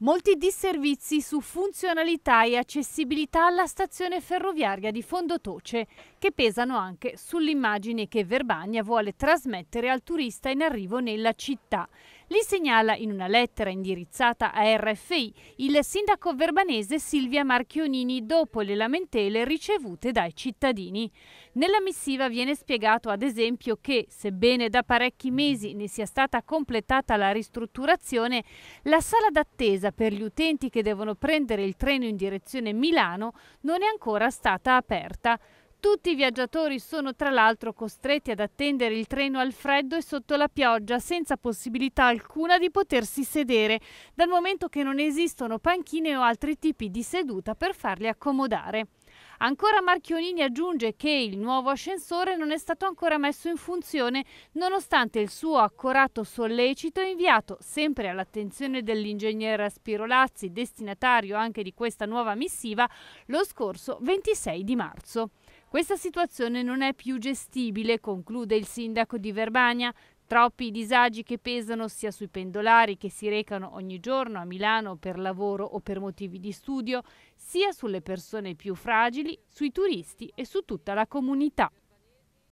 Molti disservizi su funzionalità e accessibilità alla stazione ferroviaria di Fondotoce, che pesano anche sull'immagine che Verbania vuole trasmettere al turista in arrivo nella città. Li segnala in una lettera indirizzata a RFI il sindaco verbanese Silvia Marchionini dopo le lamentele ricevute dai cittadini. Nella missiva viene spiegato ad esempio che, sebbene da parecchi mesi ne sia stata completata la ristrutturazione, la sala d'attesa per gli utenti che devono prendere il treno in direzione Milano non è ancora stata aperta. Tutti i viaggiatori sono tra l'altro costretti ad attendere il treno al freddo e sotto la pioggia senza possibilità alcuna di potersi sedere, dal momento che non esistono panchine o altri tipi di seduta per farli accomodare. Ancora Marchionini aggiunge che il nuovo ascensore non è stato ancora messo in funzione nonostante il suo accorato sollecito inviato sempre all'attenzione dell'ingegnere Spirolazzi, destinatario anche di questa nuova missiva, lo scorso 26 di marzo. Questa situazione non è più gestibile, conclude il sindaco di Verbania. Troppi disagi che pesano sia sui pendolari che si recano ogni giorno a Milano per lavoro o per motivi di studio, sia sulle persone più fragili, sui turisti e su tutta la comunità.